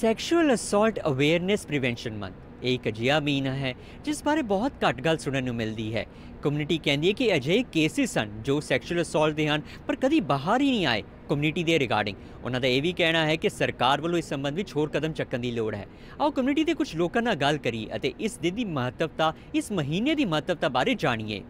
Sexual assault awareness prevention month ਇੱਕ ਅਜਿਹਾ ਮਹੀਨਾ ਹੈ ਜਿਸ ਬਾਰੇ ਬਹੁਤ ਘੱਟ ਗੱਲ ਸੁਣਨ ਨੂੰ ਮਿਲਦੀ ਹੈ ਕਮਿਊਨਿਟੀ ਕਹਿੰਦੀ ਹੈ ਕਿ ਅਜਿਹੇ ਕੇਸਿਸ ਹਨ ਜੋ ਸੈਕਸ਼ੂਅਲ ਅਸੌਲਟ ਦੇ ਹਨ ਪਰ ਕਦੀ ਬਾਹਰ ਹੀ ਨਹੀਂ ਆਏ ਕਮਿਊਨਿਟੀ ਦੇ ਰਿਗਾਰਡਿੰਗ ਉਹਨਾਂ ਦਾ ਇਹ ਵੀ ਕਹਿਣਾ ਹੈ ਕਿ ਸਰਕਾਰ ਵੱਲੋਂ ਇਸ ਸੰਬੰਧ ਵਿੱਚ ਹੋਰ ਕਦਮ ਚੱਕਣ ਦੀ ਲੋੜ ਹੈ ਆਓ ਕਮਿਊਨਿਟੀ ਦੇ ਕੁਝ ਲੋਕਾਂ ਨਾਲ ਗੱਲ ਕਰੀਏ ਅਤੇ ਇਸ ਦਿਨ ਦੀ ਮਹੱਤਵਤਾ ਇਸ ਮਹੀਨੇ ਦੀ ਮਹੱਤਵਤਾ ਬਾਰੇ ਜਾਣੀਏ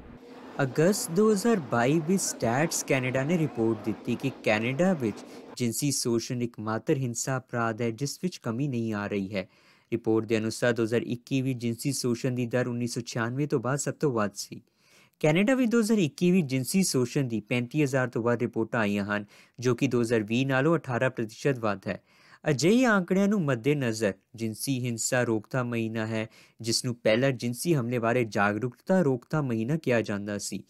ਅਗਸਤ 2022 ਵਿੱਚ ਸਟੈਟਸ ਕੈਨੇਡਾ ਨੇ ਰਿਪੋਰਟ ਦਿੱਤੀ ਕਿ ਕੈਨੇਡਾ ਵਿੱਚ ਜਿੰਸੀ ਸ਼ੋਸ਼ਣ ਇਕਮਾਤਰ ਹਿੰਸਾ ਅਪਰਾਧ ਹੈ ਜਿਸ ਵਿੱਚ ਕਮੀ ਨਹੀਂ ਆ ਰਹੀ ਹੈ ਰਿਪੋਰਟ ਦੇ ਅਨੁਸਾਰ 2021 ਵਿੱਚ ਜਿੰਸੀ ਸ਼ੋਸ਼ਣ ਦੀ ਦਰ 1996 ਤੋਂ ਬਾਅਦ ਸਭ ਤੋਂ ਵੱਧ ਸੀ ਕੈਨੇਡਾ ਵਿੱਚ 2021 ਵਿੱਚ ਜਿੰਸੀ ਸ਼ੋਸ਼ਣ ਦੀ 35000 ਤੋਂ ਵੱਧ ਰਿਪੋਰਟਾਂ ਆਈਆਂ ਹਨ ਜੋ ਕਿ 2020 ਨਾਲੋਂ 18% ਵੱਧ ਹੈ ਅਜਿਹੇ ਆંકੜਿਆਂ ਨੂੰ ਮੱਦੇਨਜ਼ਰ ਜਿੰਸੀ ਹਿੰਸਾ ਰੋਕਥਾ ਮਹੀਨਾ ਹੈ ਜਿਸ ਨੂੰ ਪਹਿਲਾ ਜਿੰਸੀ ਹਮਲੇ ਬਾਰੇ ਜਾਗਰੂਕਤਾ ਰੋਕਥਾ ਮਹੀਨਾ ਕਿਹਾ ਜਾਂਦਾ ਸੀ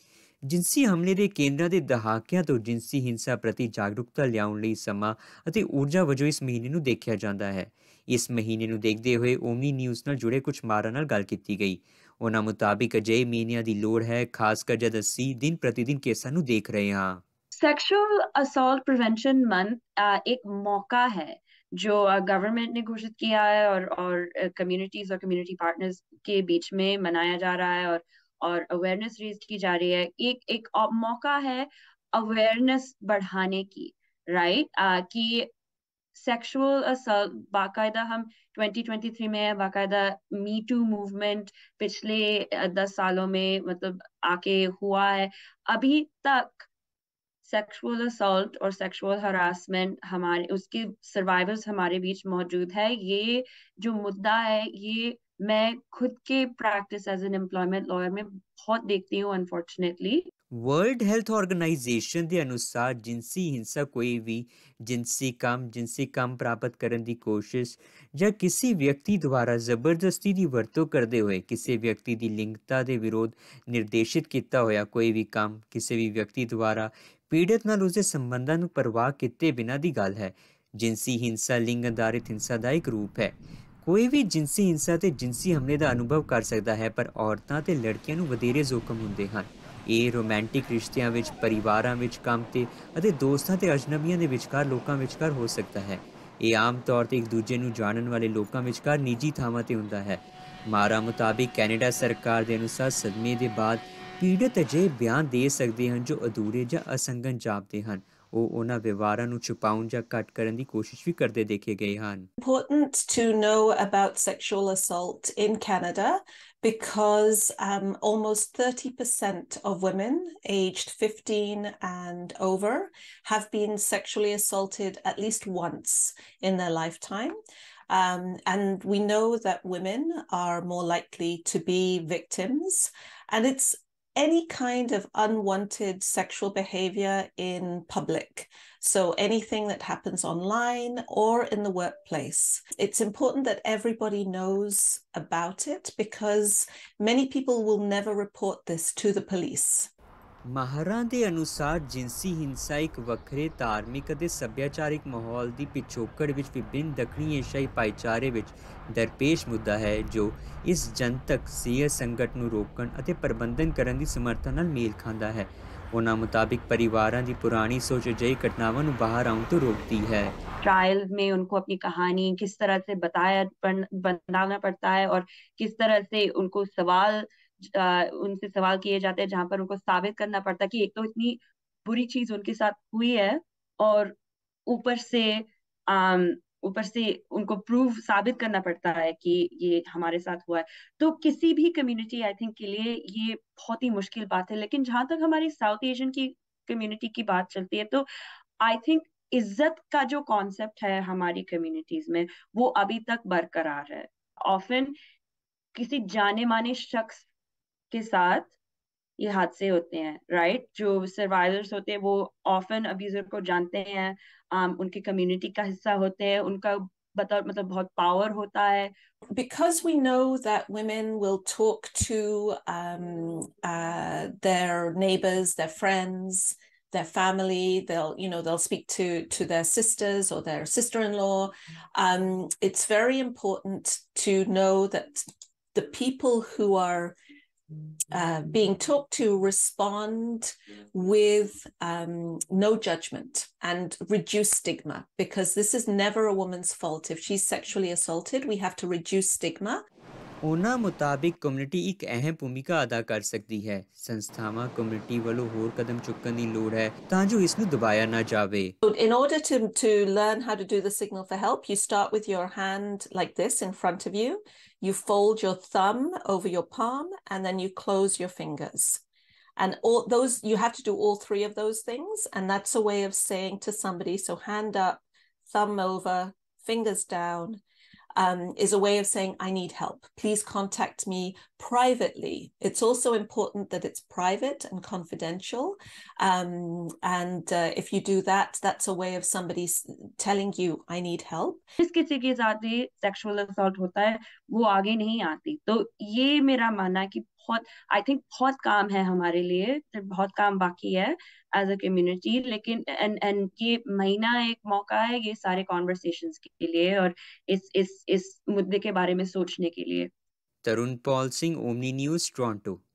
ਜਿੰਸੀ ਹਮਲੇ ਦੇ ਕੇਂਦਰਾਂ ਦੇ ਦਹਾਕਿਆਂ ਤੋਂ ਜਿੰਸੀ ਹਿੰਸਾ ਪ੍ਰਤੀ ਜਾਗਰੂਕਤਾ ਲਿਆਉਣ ਲਈ ਸਮਾਂ ਅਤੇ ਊਰਜਾ ਵਜੋਂ ਇਸ ਮਹੀਨੇ ਨੂੰ ਦੇਖਿਆ ਜਾਂਦਾ ਹੈ ਇਸ ਮਹੀਨੇ ਨੂੰ ਦੇਖਦੇ ਹੋਏ ਓਮਨੀ ਨਿਊਜ਼ ਨਾਲ ਜੁੜੇ ਕੁਝ ਮਾਰਾਂ ਨਾਲ ਗੱਲ ਕੀਤੀ ਗਈ ਉਹਨਾਂ ਮੁਤਾਬਿਕ ਅਜੇ ਮਹੀਨਿਆਂ ਦੀ ਲੋੜ ਹੈ ਖਾਸ ਕਰ ਜਦ ਅਸੀਂ ਦਿਨ ਦਿਨ ਕੇਸਾਂ ਨੂੰ ਦੇਖ ਰਹੇ ਹਾਂ ਸੈਕਸ਼ੂਅਲ ਅਸੌਲਟ ਪ੍ਰੀਵੈਂਸ਼ਨ ਮੰਥ ਇੱਕ ਮੌਕਾ ਹੈ जो गवर्नमेंट ने घोषित किया है और और कम्युनिटीज और कम्युनिटी पार्टनर्स के बीच में मनाया जा रहा है और और अवेयरनेस रेज की जा रही है एक एक मौका है अवेयरनेस बढ़ाने की राइट right? uh, कि सेक्सुअल असल्ट बाकायदा हम 2023 में बाकायदा मी टू मूवमेंट पिछले दस सालों में मतलब आके हुआ है अभी तक सेक्सुअल असल्ट और सेक्सुअल हरासमेंट हमारे उसके सर्वाइवर्स हमारे बीच मौजूद है ये जो मुद्दा है ये मैं खुद के practice as an employment lawyer में बहुत देखती हूँ अनफॉर्चुनेटली ਵਰਲਡ ਹੈਲਥ ਆਰਗੇਨਾਈਜੇਸ਼ਨ ਦੇ ਅਨੁਸਾਰ ਜਿੰਸੀ ਹਿੰਸਾ ਕੋਈ ਵੀ ਜਿੰਸੀ ਕੰਮ ਜਿੰਸੀ ਕੰਮ ਪ੍ਰਾਪਤ ਕਰਨ ਦੀ ਕੋਸ਼ਿਸ਼ ਜਾਂ ਕਿਸੇ ਵਿਅਕਤੀ ਦੁਆਰਾ ਜ਼ਬਰਦਸਤੀ ਦੀ ਵਰਤੋਂ ਕਰਦੇ ਹੋਏ ਕਿਸੇ ਵਿਅਕਤੀ ਦੀ ਲਿੰਗਤਾ ਦੇ ਵਿਰੋਧ ਨਿਰਦੇਸ਼ਿਤ ਕੀਤਾ ਹੋਇਆ ਕੋਈ ਵੀ ਕੰਮ ਕਿਸੇ ਵੀ ਵਿਅਕਤੀ ਦੁਆਰਾ ਪੀੜਤ ਨਾਲ ਉਸੇ ਸੰਬੰਧਾਂ ਨੂੰ ਪਰਵਾਹ ਕੀਤੇ ਬਿਨਾਂ ਦੀ ਗੱਲ ਹੈ ਜਿੰਸੀ ਹਿੰਸਾ ਲਿੰਗ ਅਧਾਰਿਤ ਹਿੰਸਾ ਦਾ ਇੱਕ ਰੂਪ ਹੈ ਕੋਈ ਵੀ ਜਿੰਸੀ ਹਿੰਸਾ ਤੇ ਜਿੰਸੀ ਹਮਲੇ ਦਾ ਅਨੁਭਵ ਕਰ ਸਕਦਾ ਹੈ ਪਰ ਔਰਤਾਂ ਤੇ ਲੜਕੀਆਂ ਨੂੰ ਵਧੇਰੇ ਜ਼ੋਖਮ ਹੁੰਦੇ ਹਨ ਇਹ ਰੋਮਾਂਟਿਕ ਰਿਸ਼ਤਿਆਂ ਵਿੱਚ ਪਰਿਵਾਰਾਂ ਵਿੱਚ ਕੰਮ ਤੇ ਅਤੇ ਦੋਸਤਾਂ ਤੇ ਅਜਨਬੀਆਂ ਦੇ ਵਿਚਕਾਰ ਲੋਕਾਂ ਵਿਚਕਾਰ ਹੋ ਸਕਦਾ ਹੈ ਇਹ ਆਮ ਤੌਰ ਤੇ ਇੱਕ ਦੂਜੇ ਨੂੰ ਜਾਣਨ ਵਾਲੇ ਲੋਕਾਂ ਵਿਚਕਾਰ ਨਿੱਜੀ ਥਾਵਾਂ ਤੇ ਹੁੰਦਾ ਹੈ ਮਾਰਾ ਮੁਤਾਬਿਕ ਕੈਨੇਡਾ ਸਰਕਾਰ ਦੇ ਅਨੁਸਾਰ ਸਦਮੇ ਦੇ ਬਾਅਦ ਪੀੜਤ ਬਿਆਨ ਦੇ ਸਕਦੇ ਹਨ ਜੋ ਅਧੂਰੇ ਜਾਂ ਜਾਪਦੇ ਹਨ ਉਹ ਉਹਨਾਂ ਨੂੰ ਛੁਪਾਉਣ ਜਾਂ ਕੱਟ ਕਰਨ ਦੀ ਕੋਸ਼ਿਸ਼ ਵੀ ਕਰਦੇ ਦੇਖੇ ਗਏ ਹਨ important to know about sexual assault in canada because um, almost 30% of women aged 15 and over have been sexually assaulted at least once in their lifetime um, and we know that women are more likely to be victims and it's any kind of unwanted sexual behavior in public. So, anything that happens online or in the workplace. It's important that everybody knows about it because many people will never report this to the police. ਮਹਾਰਾਂ ਦੇ ਅਨੁਸਾਰ ਜਿੰਸੀ ਹਿੰਸਾ ਇੱਕ ਵੱਖਰੇ ਧਾਰਮਿਕ ਅਤੇ ਸੱਭਿਆਚਾਰਿਕ ਮਾਹੌਲ ਦੀ ਪਿਛੋਕੜ ਵਿੱਚ ਵਿਭਿੰਨ ਦੱਖਣੀ ਏਸ਼ੀਆਈ ਭਾਈਚਾਰੇ ਵਿੱਚ ਦਰਪੇਸ਼ ਮੁੱਦਾ ਹੈ ਜੋ ਇਸ ਜਨਤਕ ਸਿਹਤ ਸੰਕਟ ਨੂੰ ਰੋਕਣ ਅਤੇ ਪ੍ਰਬੰਧਨ ਕਰਨ ਦੀ ਸਮਰੱਥਾ ਨਾਲ ਮੇਲ ਖਾਂਦਾ ਹੈ ਉਹਨਾਂ ਮੁਤਾਬਿਕ ਪਰਿਵਾਰਾਂ ਦੀ ਪੁਰਾਣੀ ਸੋਚ ਅਜਿਹੀ ਘਟਨਾਵਾਂ ਨੂੰ ਬਾਹਰ ਆਉਣ ਤੋਂ ਰੋਕਦੀ ਹੈ ट्रायल में उनको ਆਪਣੀ ਕਹਾਣੀ ਕਿਸ ਤਰ੍ਹਾਂ से ਬਤਾਇਆ बनाना पड़ता ਹੈ और ਕਿਸ ਤਰ੍ਹਾਂ से उनको ਸਵਾਲ उनसे सवाल किए जाते हैं जहाँ पर उनको साबित करना पड़ता है कि एक तो इतनी बुरी चीज उनके साथ हुई है और ऊपर से ऊपर से उनको प्रूव साबित करना पड़ता है कि ये हमारे साथ हुआ है तो किसी भी कम्युनिटी आई थिंक के लिए ये बहुत ही मुश्किल बात है लेकिन जहां तक हमारी साउथ एशियन की कम्युनिटी की बात चलती है तो आई थिंक इज्जत का जो कॉन्सेप्ट है हमारी कम्युनिटीज में वो अभी तक बरकरार है ऑफन किसी जाने माने शख्स के साथ ये हादसे होते हैं राइट right? जो सर्वाइवर्स होते हैं वो ऑफन अब्यूजर को जानते हैं um, कम्युनिटी का हिस्सा होते हैं उनका मतलब बहुत पावर होता है because we know that women will talk to um, uh, their neighbors their friends their family they'll you know they'll speak to to their sisters or their sister-in-law um, it's very important to know that the people who are uh, being taught to respond with um, no judgment and reduce stigma because this is never a woman's fault. If she's sexually assaulted, we have to reduce stigma ਉਹਨਾਂ ਮੁਤਾਬਿਕ community ਇੱਕ ਅਹਿਮ ਭੂਮਿਕਾ ਅਦਾ ਕਰ ਸਕਦੀ ਹੈ ਸੰਸਥਾਵਾਂ community ਵੱਲੋਂ ਹੋਰ ਕਦਮ ਚੁੱਕਣ ਦੀ ਲੋੜ ਹੈ ਤਾਂ ਜੋ ਇਸ ਨੂੰ in order to to learn how to do the signal for help you start with your hand like this in front of you you fold your thumb over your palm and then you close your fingers and all those you have to do all three of those things and that's a way of saying to somebody so hand up thumb over fingers down um, is a way of saying, I need help. Please contact me privately. It's also important that it's private and confidential. Um, and uh, if you do that, that's a way of somebody telling you, I need help. किसी sexual assault होता है, वो आगे नहीं आती। तो ये मेरा कि बहुत आई थिंक बहुत काम है हमारे लिए बहुत काम बाकी है एज अ कम्युनिटी लेकिन एंड एंड ये महीना एक मौका है ये सारे कॉन्वर्सेशन के लिए और इस इस इस मुद्दे के बारे में सोचने के लिए Tarun Pal Singh Omni News Toronto